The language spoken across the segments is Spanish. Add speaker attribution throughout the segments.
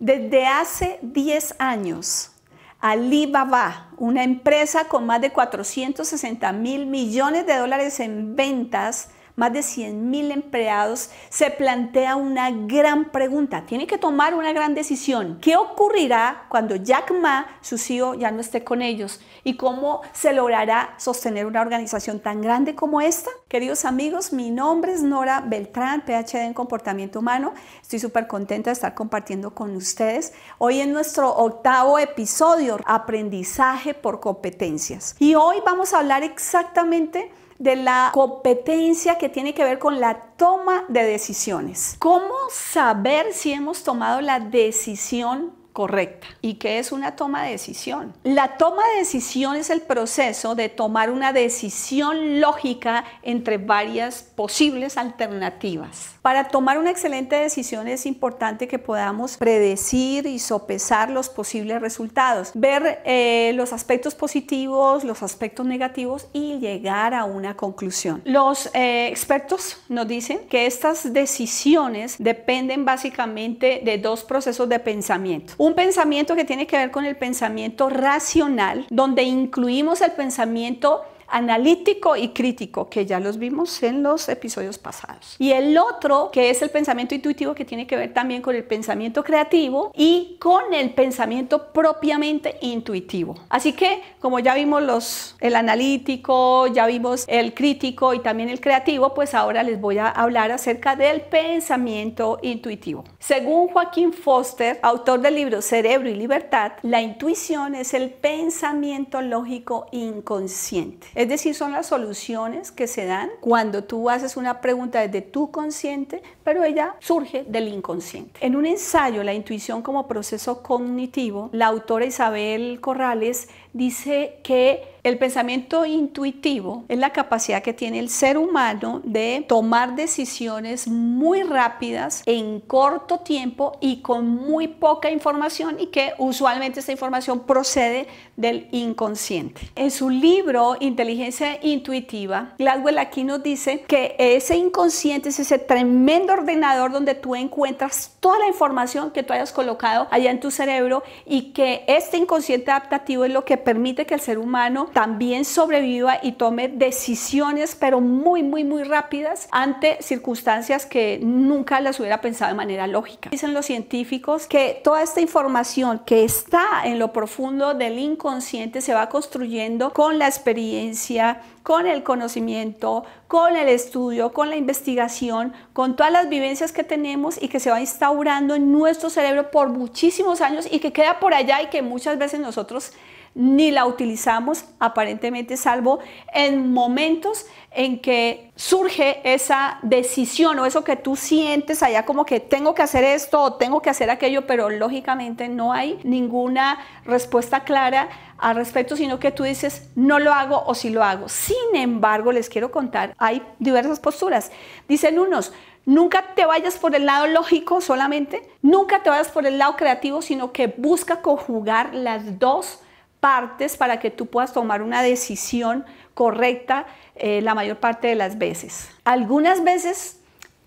Speaker 1: Desde hace 10 años, Alibaba, una empresa con más de 460 mil millones de dólares en ventas, más de 100 mil empleados, se plantea una gran pregunta. Tiene que tomar una gran decisión. ¿Qué ocurrirá cuando Jack Ma, su CEO, ya no esté con ellos? ¿Y cómo se logrará sostener una organización tan grande como esta? Queridos amigos, mi nombre es Nora Beltrán, PhD en Comportamiento Humano. Estoy súper contenta de estar compartiendo con ustedes. Hoy en nuestro octavo episodio, Aprendizaje por Competencias. Y hoy vamos a hablar exactamente de la competencia que tiene que ver con la toma de decisiones. ¿Cómo saber si hemos tomado la decisión correcta y que es una toma de decisión. La toma de decisión es el proceso de tomar una decisión lógica entre varias posibles alternativas. Para tomar una excelente decisión es importante que podamos predecir y sopesar los posibles resultados, ver eh, los aspectos positivos, los aspectos negativos y llegar a una conclusión. Los eh, expertos nos dicen que estas decisiones dependen básicamente de dos procesos de pensamiento. Un pensamiento que tiene que ver con el pensamiento racional, donde incluimos el pensamiento analítico y crítico, que ya los vimos en los episodios pasados. Y el otro, que es el pensamiento intuitivo, que tiene que ver también con el pensamiento creativo y con el pensamiento propiamente intuitivo. Así que, como ya vimos los, el analítico, ya vimos el crítico y también el creativo, pues ahora les voy a hablar acerca del pensamiento intuitivo. Según Joaquín Foster, autor del libro Cerebro y Libertad, la intuición es el pensamiento lógico inconsciente. Es decir, son las soluciones que se dan cuando tú haces una pregunta desde tu consciente pero ella surge del inconsciente. En un ensayo, La intuición como proceso cognitivo, la autora Isabel Corrales dice que el pensamiento intuitivo es la capacidad que tiene el ser humano de tomar decisiones muy rápidas en corto tiempo y con muy poca información y que usualmente esta información procede del inconsciente. En su libro Inteligencia Intuitiva, Gladwell aquí nos dice que ese inconsciente es ese tremendo ordenador donde tú encuentras toda la información que tú hayas colocado allá en tu cerebro y que este inconsciente adaptativo es lo que permite que el ser humano también sobreviva y tome decisiones, pero muy, muy, muy rápidas ante circunstancias que nunca las hubiera pensado de manera lógica. Dicen los científicos que toda esta información que está en lo profundo del inconsciente se va construyendo con la experiencia, con el conocimiento, con el estudio, con la investigación, con todas las vivencias que tenemos y que se va instaurando en nuestro cerebro por muchísimos años y que queda por allá y que muchas veces nosotros ni la utilizamos aparentemente, salvo en momentos en que surge esa decisión o eso que tú sientes allá como que tengo que hacer esto o tengo que hacer aquello, pero lógicamente no hay ninguna respuesta clara al respecto, sino que tú dices no lo hago o si lo hago. Sin embargo, les quiero contar, hay diversas posturas. Dicen unos, Nunca te vayas por el lado lógico solamente, nunca te vayas por el lado creativo, sino que busca conjugar las dos partes para que tú puedas tomar una decisión correcta eh, la mayor parte de las veces. Algunas veces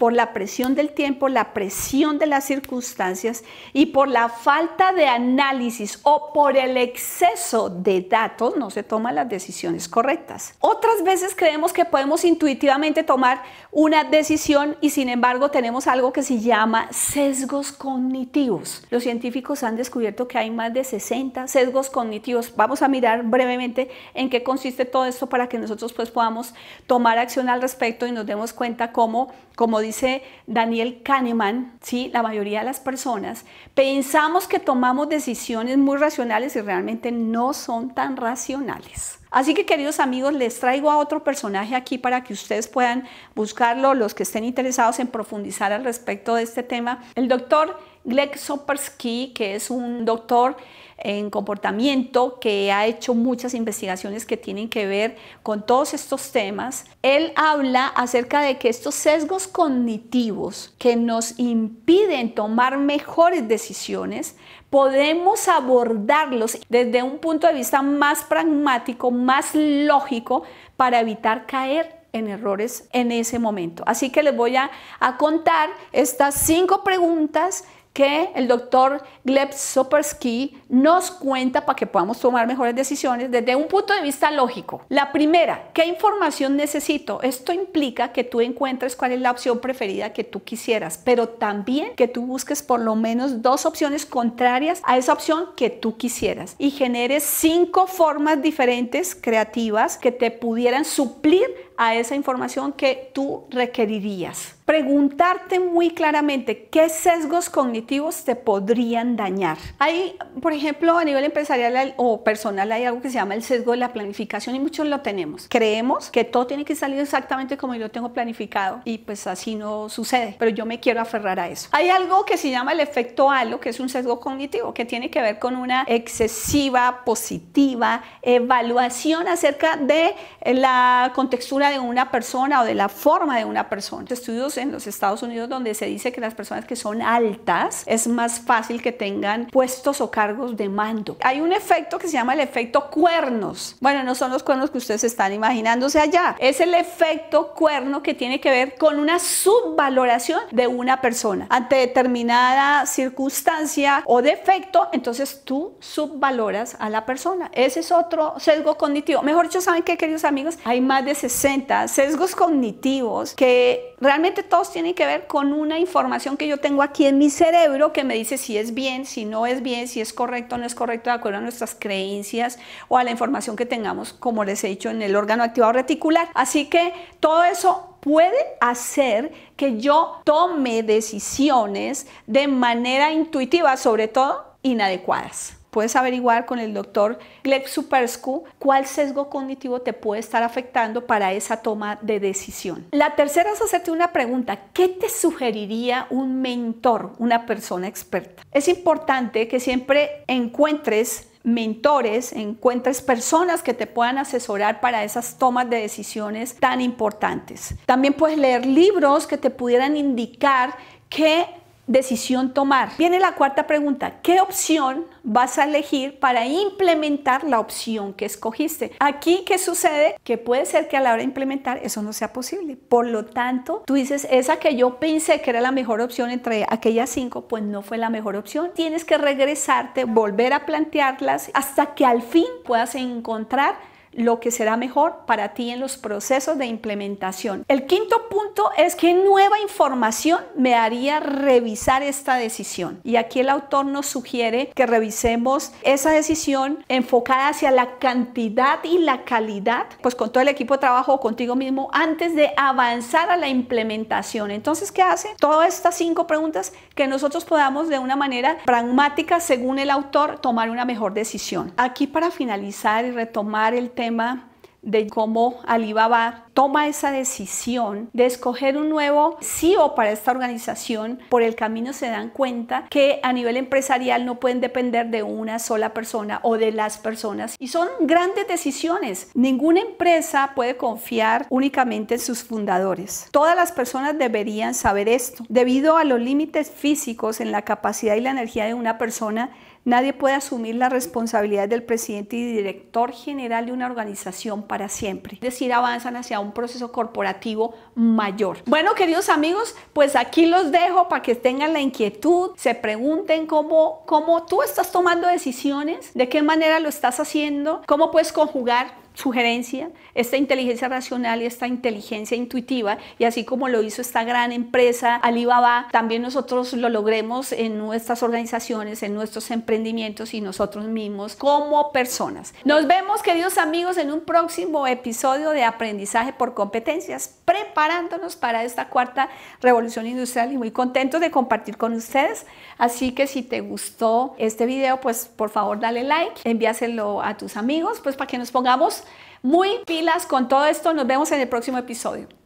Speaker 1: por la presión del tiempo, la presión de las circunstancias y por la falta de análisis o por el exceso de datos no se toman las decisiones correctas. Otras veces creemos que podemos intuitivamente tomar una decisión y sin embargo tenemos algo que se llama sesgos cognitivos. Los científicos han descubierto que hay más de 60 sesgos cognitivos. Vamos a mirar brevemente en qué consiste todo esto para que nosotros pues podamos tomar acción al respecto y nos demos cuenta cómo, como dice dice Daniel Kahneman, ¿sí? la mayoría de las personas, pensamos que tomamos decisiones muy racionales y realmente no son tan racionales. Así que queridos amigos, les traigo a otro personaje aquí para que ustedes puedan buscarlo, los que estén interesados en profundizar al respecto de este tema. El doctor Greg Sopersky, que es un doctor en comportamiento que ha hecho muchas investigaciones que tienen que ver con todos estos temas. Él habla acerca de que estos sesgos cognitivos que nos impiden tomar mejores decisiones podemos abordarlos desde un punto de vista más pragmático, más lógico, para evitar caer en errores en ese momento. Así que les voy a, contar estas cinco preguntas que el doctor Gleb Sopersky nos cuenta para que podamos tomar mejores decisiones desde un punto de vista lógico. La primera, ¿qué información necesito? Esto implica que tú encuentres cuál es la opción preferida que tú quisieras, pero también que tú busques por lo menos dos opciones contrarias a esa opción que tú quisieras y generes cinco formas diferentes, creativas, que te pudieran suplir a esa información que tú requerirías. Preguntarte muy claramente qué sesgos cognitivos te podrían dañar. Hay, por ejemplo, a nivel empresarial o personal hay algo que se llama el sesgo de la planificación y muchos lo tenemos. Creemos que todo tiene que salir exactamente como yo lo tengo planificado y pues así no sucede, pero yo me quiero aferrar a eso. Hay algo que se llama el efecto halo, que es un sesgo cognitivo que tiene que ver con una excesiva, positiva evaluación acerca de la contextura de una persona o de la forma de una persona. Estudios en los Estados Unidos donde se dice que las personas que son altas es más fácil que tengan puestos o cargos de mando. Hay un efecto que se llama el efecto cuernos. Bueno, no son los cuernos que ustedes están imaginándose allá. Es el efecto cuerno que tiene que ver con una subvaloración de una persona. Ante determinada circunstancia o defecto, entonces tú subvaloras a la persona. Ese es otro sesgo cognitivo. Mejor dicho, ¿saben qué, queridos amigos? Hay más de 60 sesgos cognitivos que realmente todos tienen que ver con una información que yo tengo aquí en mi cerebro que me dice si es bien, si no es bien, si es correcto o no es correcto de acuerdo a nuestras creencias o a la información que tengamos, como les he dicho, en el órgano activado reticular. Así que todo eso puede hacer que yo tome decisiones de manera intuitiva, sobre todo inadecuadas. Puedes averiguar con el doctor Gleb Superscu cuál sesgo cognitivo te puede estar afectando para esa toma de decisión. La tercera es hacerte una pregunta. ¿Qué te sugeriría un mentor, una persona experta? Es importante que siempre encuentres mentores, encuentres personas que te puedan asesorar para esas tomas de decisiones tan importantes. También puedes leer libros que te pudieran indicar qué decisión tomar? Viene la cuarta pregunta, ¿qué opción vas a elegir para implementar la opción que escogiste? Aquí, ¿qué sucede? Que puede ser que a la hora de implementar eso no sea posible. Por lo tanto, tú dices, esa que yo pensé que era la mejor opción entre aquellas cinco, pues no fue la mejor opción. Tienes que regresarte, volver a plantearlas hasta que al fin puedas encontrar lo que será mejor para ti en los procesos de implementación. El quinto punto es qué nueva información me haría revisar esta decisión. Y aquí el autor nos sugiere que revisemos esa decisión enfocada hacia la cantidad y la calidad, pues con todo el equipo de trabajo o contigo mismo antes de avanzar a la implementación. Entonces, ¿qué hace? Todas estas cinco preguntas que nosotros podamos de una manera pragmática, según el autor, tomar una mejor decisión. Aquí para finalizar y retomar el tema de cómo Alibaba toma esa decisión de escoger un nuevo CEO para esta organización, por el camino se dan cuenta que a nivel empresarial no pueden depender de una sola persona o de las personas y son grandes decisiones. Ninguna empresa puede confiar únicamente en sus fundadores. Todas las personas deberían saber esto. Debido a los límites físicos en la capacidad y la energía de una persona, Nadie puede asumir la responsabilidad del presidente y director general de una organización para siempre. Es decir, avanzan hacia un proceso corporativo mayor. Bueno, queridos amigos, pues aquí los dejo para que tengan la inquietud, se pregunten cómo, cómo tú estás tomando decisiones, de qué manera lo estás haciendo, cómo puedes conjugar sugerencia, esta inteligencia racional y esta inteligencia intuitiva, y así como lo hizo esta gran empresa Alibaba, también nosotros lo logremos en nuestras organizaciones, en nuestros emprendimientos y nosotros mismos como personas. Nos vemos, queridos amigos, en un próximo episodio de Aprendizaje por Competencias, preparándonos para esta cuarta revolución industrial y muy contentos de compartir con ustedes. Así que si te gustó este video, pues por favor dale like, envíaselo a tus amigos, pues para que nos pongamos muy pilas con todo esto. Nos vemos en el próximo episodio.